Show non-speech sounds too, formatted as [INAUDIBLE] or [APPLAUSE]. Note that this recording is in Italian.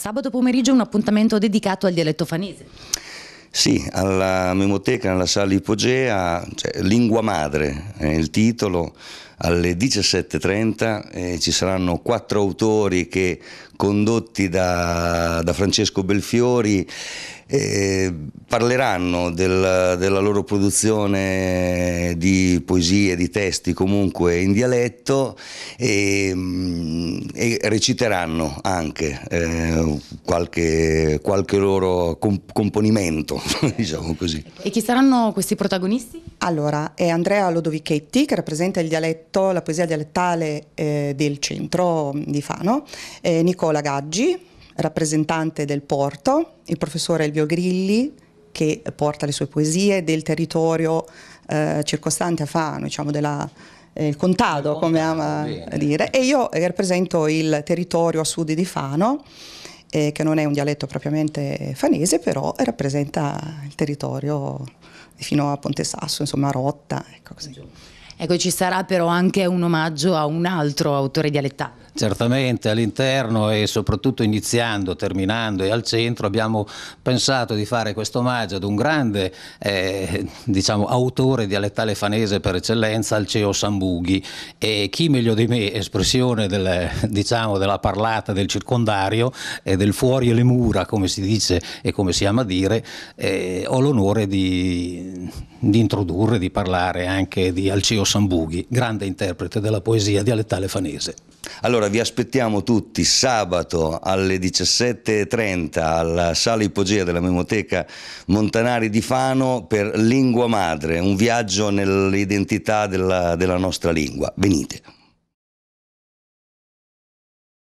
Sabato pomeriggio un appuntamento dedicato al dialetto fanese. Sì, alla Memoteca, nella sala Ipogea, cioè, Lingua Madre è il titolo, alle 17.30 eh, ci saranno quattro autori che, condotti da, da Francesco Belfiori, eh, parleranno del, della loro produzione di poesie, di testi comunque in dialetto e, mm, e reciteranno anche eh, qualche, qualche, loro comp componimento, [LAUGHS] diciamo così. E chi saranno questi protagonisti? Allora, è Andrea Lodovichetti che rappresenta il dialetto, la poesia dialettale eh, del centro di Fano, Nicola Gaggi rappresentante del porto, il professore Elvio Grilli, che porta le sue poesie del territorio eh, circostante a Fano, diciamo della, eh, il contado, come ama dire, e io eh, rappresento il territorio a sud di Fano, eh, che non è un dialetto propriamente fanese, però rappresenta il territorio fino a Ponte Sasso, insomma a Rotta, ecco così. Ecco, ci sarà però anche un omaggio a un altro autore dialettale. Certamente all'interno e soprattutto iniziando, terminando e al centro abbiamo pensato di fare questo omaggio ad un grande eh, diciamo, autore dialettale fanese per eccellenza, Alceo Sambughi e chi meglio di me, espressione del, diciamo, della parlata del circondario e del fuori e le mura come si dice e come si ama dire, eh, ho l'onore di, di introdurre, di parlare anche di Alceo Sambughi Sambughi, grande interprete della poesia dialettale fanese. Allora vi aspettiamo tutti sabato alle 17.30 alla sala Ipogea della Memoteca Montanari di Fano per Lingua Madre, un viaggio nell'identità della, della nostra lingua. Venite.